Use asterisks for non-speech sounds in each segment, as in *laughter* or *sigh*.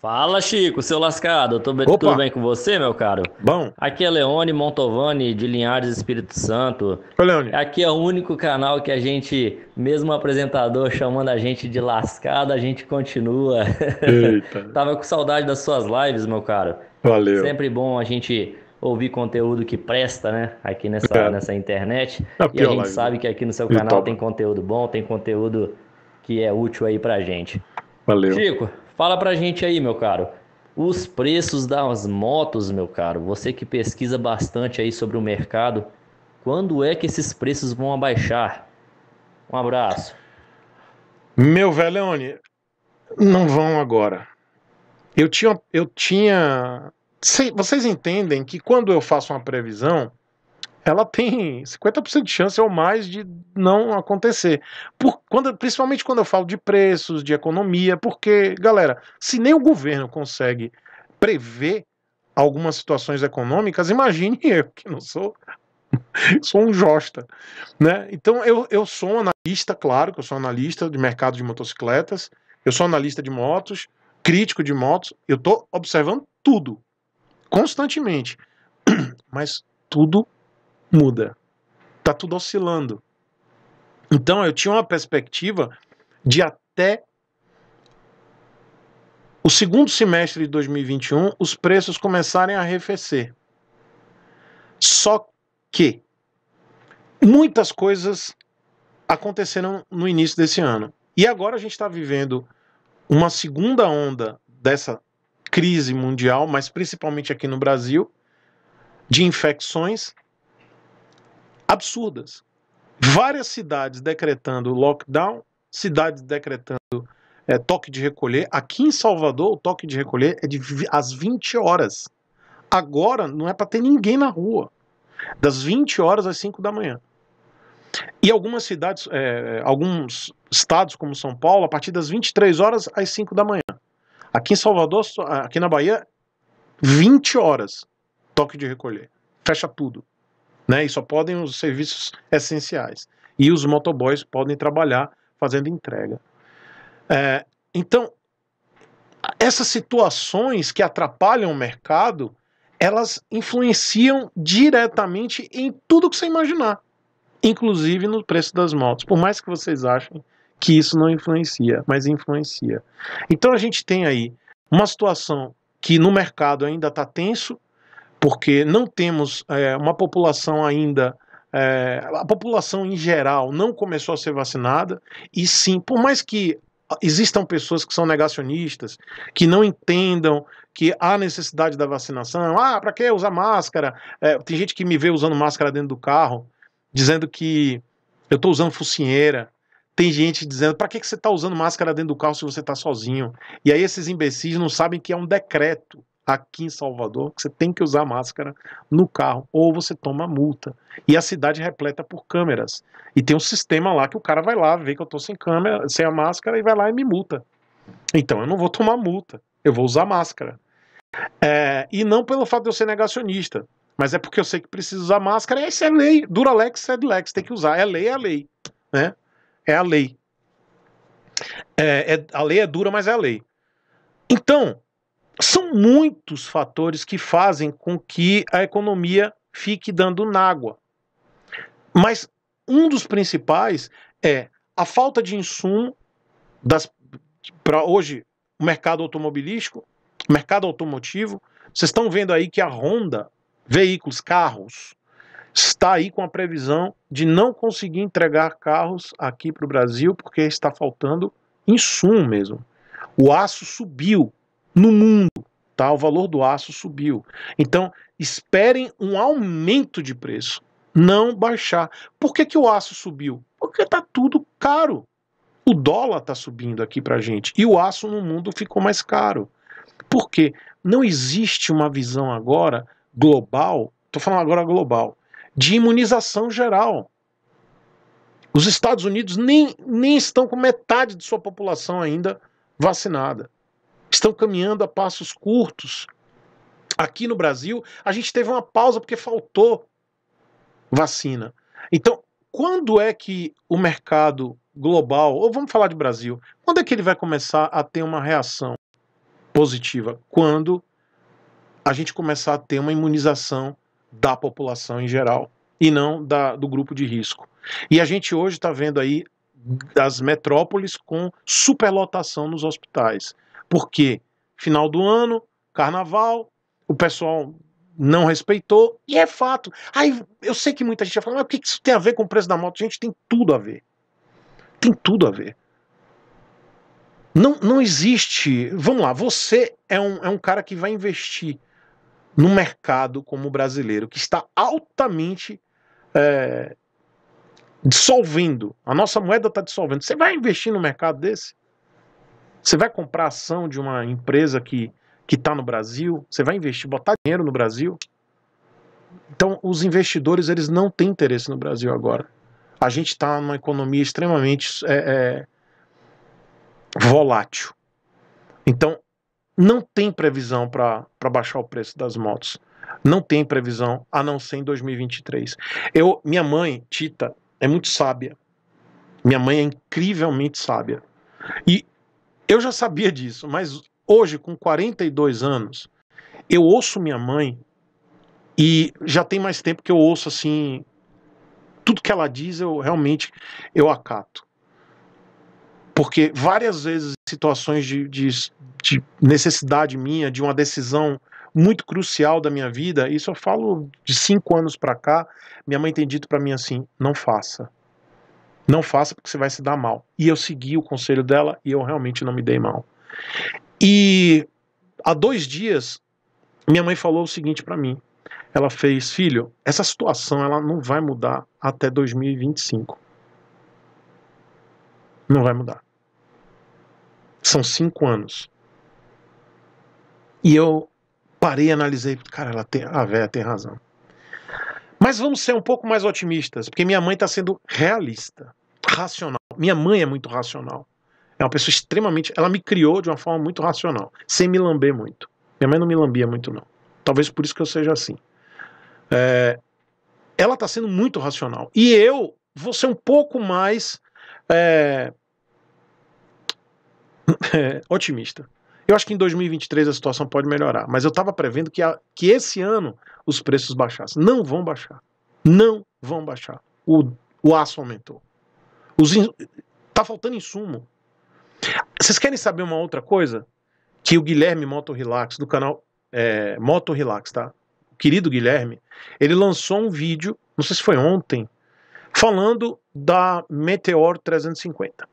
Fala, Chico, seu lascado. Tudo, tudo bem com você, meu caro? Bom. Aqui é Leone Montovani, de Linhares Espírito Santo. Oi, Leone. Aqui é o único canal que a gente, mesmo apresentador chamando a gente de lascado, a gente continua. Eita. *laughs* Tava com saudade das suas lives, meu caro. Valeu. Sempre bom a gente ouvir conteúdo que presta, né? Aqui nessa, é. nessa internet. É e a gente live. sabe que aqui no seu canal tem conteúdo bom, tem conteúdo que é útil aí pra gente. Valeu. Chico, Fala pra gente aí, meu caro. Os preços das motos, meu caro, você que pesquisa bastante aí sobre o mercado, quando é que esses preços vão abaixar? Um abraço. Meu velhone, não vão agora. Eu tinha. Eu tinha... vocês entendem que quando eu faço uma previsão, ela tem 50% de chance ou mais de não acontecer. Por, quando, principalmente quando eu falo de preços, de economia, porque, galera, se nem o governo consegue prever algumas situações econômicas, imagine *laughs* eu, que não sou. *laughs* sou um josta, né? Então eu, eu sou um analista, claro que eu sou analista de mercado de motocicletas, eu sou analista de motos, crítico de motos, eu tô observando tudo constantemente, *clears throat* mas tudo muda. Tá tudo oscilando. Então eu tinha uma perspectiva de até o segundo semestre de 2021 os preços começarem a arrefecer. Só que muitas coisas aconteceram no início desse ano. E agora a gente está vivendo uma segunda onda dessa crise mundial, mas principalmente aqui no Brasil, de infecções absurdas. Várias cidades decretando lockdown, cidades decretando é, toque de recolher. Aqui em Salvador, o toque de recolher é de, às 20 horas. Agora não é para ter ninguém na rua. Das 20 horas às 5 da manhã. E algumas cidades, é, alguns estados como São Paulo, a partir das 23 horas às 5 da manhã. Aqui em Salvador, aqui na Bahia, 20 horas toque de recolher. Fecha tudo né? E só podem os serviços essenciais. E os motoboys podem trabalhar fazendo entrega. É, então, essas situações que atrapalham o mercado, elas influenciam diretamente em tudo que você imaginar, inclusive no preço das motos. Por mais que vocês achem que isso não influencia, mas influencia. Então a gente tem aí uma situação que no mercado ainda está tenso, porque não temos é, uma população ainda. É, a população em geral não começou a ser vacinada, e sim, por mais que existam pessoas que são negacionistas, que não entendam que há necessidade da vacinação, ah, para que usar máscara? É, tem gente que me vê usando máscara dentro do carro, dizendo que eu estou usando focinheira. Tem gente dizendo, para que, que você está usando máscara dentro do carro se você está sozinho? E aí esses imbecis não sabem que é um decreto aqui em Salvador, que você tem que usar máscara no carro ou você toma multa. E a cidade é repleta por câmeras. E tem um sistema lá que o cara vai lá, vê que eu tô sem câmera, sem a máscara e vai lá e me multa. Então eu não vou tomar multa, eu vou usar máscara. É, e não pelo fato de eu ser negacionista, mas é porque eu sei que preciso usar máscara e essa é lei. Dura lex, sed lex, tem que usar. É lei, é lei. Né? É a lei. É, é, a lei é dura, mas é a lei. Então, são muitos fatores que fazem com que a economia fique dando nágua. Mas um dos principais é a falta de insumo para hoje o mercado automobilístico, mercado automotivo. Vocês estão vendo aí que a Honda, veículos, carros, está aí com a previsão de não conseguir entregar carros aqui para o Brasil porque está faltando insumo mesmo. O aço subiu no mundo. Tá? O valor do aço subiu. Então, esperem um aumento de preço, não baixar. Por que, que o aço subiu? Porque está tudo caro. O dólar está subindo aqui para gente e o aço no mundo ficou mais caro. Por quê? Não existe uma visão agora global, estou falando agora global, de imunização geral. Os Estados Unidos nem, nem estão com metade de sua população ainda vacinada estão caminhando a passos curtos. Aqui no Brasil, a gente teve uma pausa porque faltou vacina. Então, quando é que o mercado global, ou vamos falar de Brasil, quando é que ele vai começar a ter uma reação positiva? Quando a gente começar a ter uma imunização da população em geral e não da, do grupo de risco. E a gente hoje está vendo aí as metrópoles com superlotação nos hospitais. Porque final do ano, carnaval, o pessoal não respeitou, e é fato. Aí eu sei que muita gente vai falar, mas o que isso tem a ver com o preço da moto? Gente, tem tudo a ver. Tem tudo a ver. Não, não existe. Vamos lá, você é um, é um cara que vai investir no mercado como o brasileiro, que está altamente é, dissolvendo. A nossa moeda está dissolvendo. Você vai investir no mercado desse? Você vai comprar ação de uma empresa que que está no Brasil? Você vai investir, botar dinheiro no Brasil? Então, os investidores eles não têm interesse no Brasil agora. A gente está numa economia extremamente é, é, volátil. Então, não tem previsão para baixar o preço das motos. Não tem previsão, a não ser em 2023. Eu, minha mãe, Tita, é muito sábia. Minha mãe é incrivelmente sábia. E eu já sabia disso, mas hoje, com 42 anos, eu ouço minha mãe e já tem mais tempo que eu ouço assim. Tudo que ela diz, eu realmente eu acato. Porque várias vezes, situações de, de, de necessidade minha, de uma decisão muito crucial da minha vida, isso eu falo de cinco anos para cá, minha mãe tem dito para mim assim: não faça. Não faça porque você vai se dar mal. E eu segui o conselho dela e eu realmente não me dei mal. E há dois dias, minha mãe falou o seguinte para mim. Ela fez, filho, essa situação ela não vai mudar até 2025. Não vai mudar. São cinco anos. E eu parei e analisei. Cara, ela tem, a véia tem razão. Mas vamos ser um pouco mais otimistas, porque minha mãe está sendo realista racional. Minha mãe é muito racional. É uma pessoa extremamente. Ela me criou de uma forma muito racional, sem me lamber muito. Minha mãe não me lambia muito, não. Talvez por isso que eu seja assim. É, ela está sendo muito racional. E eu vou ser um pouco mais é, *laughs* otimista. Eu acho que em 2023 a situação pode melhorar, mas eu estava prevendo que, a, que esse ano os preços baixassem. Não vão baixar. Não vão baixar. O, o aço aumentou. Os in... Tá faltando insumo. Vocês querem saber uma outra coisa? Que o Guilherme Moto Relax, do canal é, Moto Relax, tá? O querido Guilherme, ele lançou um vídeo, não sei se foi ontem, falando da Meteor 350.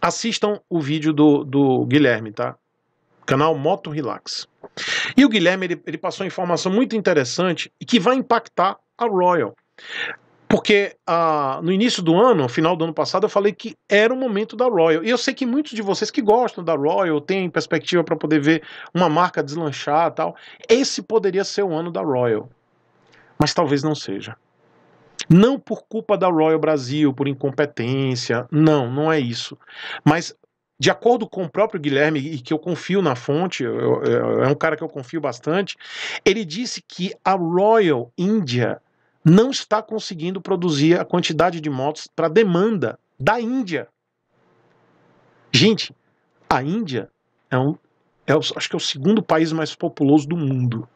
Assistam o vídeo do, do Guilherme, tá? Canal Moto Relax. E o Guilherme ele, ele passou uma informação muito interessante e que vai impactar a Royal. Porque ah, no início do ano, final do ano passado, eu falei que era o momento da Royal. E eu sei que muitos de vocês que gostam da Royal têm perspectiva para poder ver uma marca deslanchar tal. Esse poderia ser o ano da Royal. Mas talvez não seja. Não por culpa da Royal Brasil, por incompetência, não, não é isso. Mas de acordo com o próprio Guilherme, e que eu confio na fonte, eu, eu, é um cara que eu confio bastante, ele disse que a Royal India não está conseguindo produzir a quantidade de motos para demanda da Índia. Gente, a Índia é um, é, acho que é o segundo país mais populoso do mundo,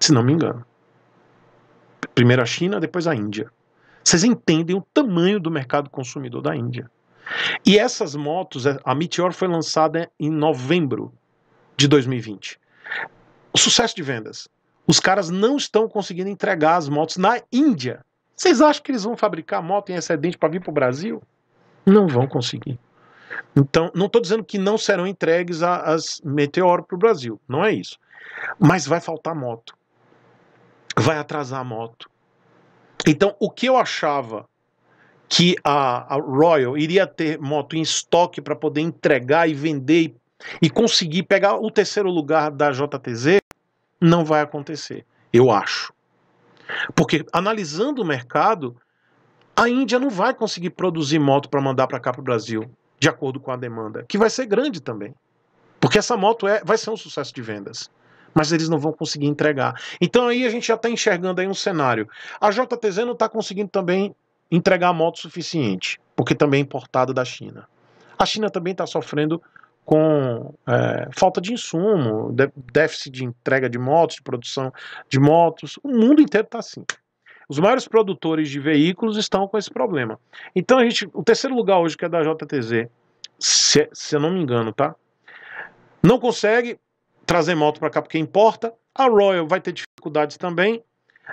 se não me engano. Primeiro a China, depois a Índia. Vocês entendem o tamanho do mercado consumidor da Índia. E essas motos, é, a Meteor foi lançada em novembro de 2020. O sucesso de vendas os caras não estão conseguindo entregar as motos na Índia. Vocês acham que eles vão fabricar moto em excedente para vir para o Brasil? Não vão conseguir. Então, não estou dizendo que não serão entregues as Meteoro para o Brasil, não é isso. Mas vai faltar moto. Vai atrasar a moto. Então, o que eu achava que a, a Royal iria ter moto em estoque para poder entregar e vender e, e conseguir pegar o terceiro lugar da JTZ, não vai acontecer, eu acho. Porque analisando o mercado, a Índia não vai conseguir produzir moto para mandar para cá para o Brasil, de acordo com a demanda, que vai ser grande também. Porque essa moto é, vai ser um sucesso de vendas. Mas eles não vão conseguir entregar. Então aí a gente já está enxergando aí um cenário. A JTZ não está conseguindo também entregar moto suficiente, porque também é importada da China. A China também está sofrendo com é, falta de insumo, déficit de entrega de motos, de produção de motos. O mundo inteiro está assim. Os maiores produtores de veículos estão com esse problema. Então a gente, o terceiro lugar hoje que é da JTZ, se, se eu não me engano, tá? Não consegue trazer moto para cá porque importa. A Royal vai ter dificuldades também.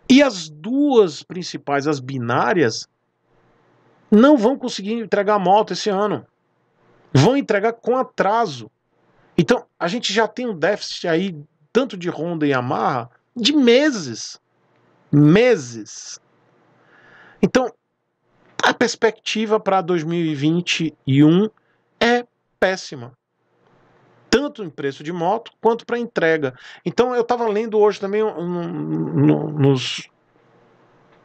E as duas principais, as binárias, não vão conseguir entregar moto esse ano vão entregar com atraso. Então, a gente já tem um déficit aí, tanto de Honda e Yamaha, de meses. Meses. Então, a perspectiva para 2021 é péssima. Tanto em preço de moto quanto para entrega. Então, eu estava lendo hoje também um, um, um, nos,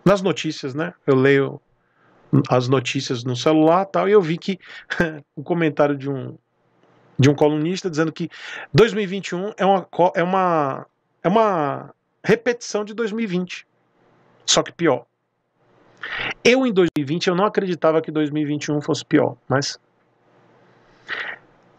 nas notícias, né? Eu leio as notícias no celular tal, e eu vi que *laughs* o comentário de um, de um colunista dizendo que 2021 é uma, é uma, é uma repetição de 2020, só que pior. Eu em 2020 eu não acreditava que 2021 fosse pior, mas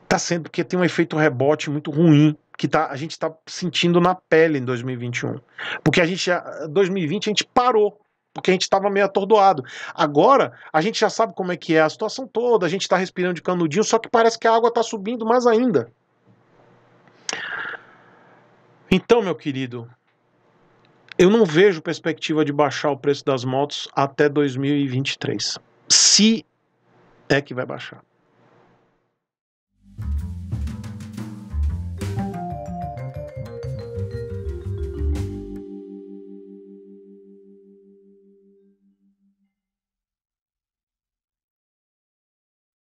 tá sendo porque tem um efeito rebote muito ruim que tá, a gente está sentindo na pele em 2021, porque a gente 2020 a gente parou porque a gente estava meio atordoado. Agora, a gente já sabe como é que é a situação toda, a gente está respirando de canudinho, só que parece que a água está subindo mais ainda. Então, meu querido, eu não vejo perspectiva de baixar o preço das motos até 2023. Se é que vai baixar.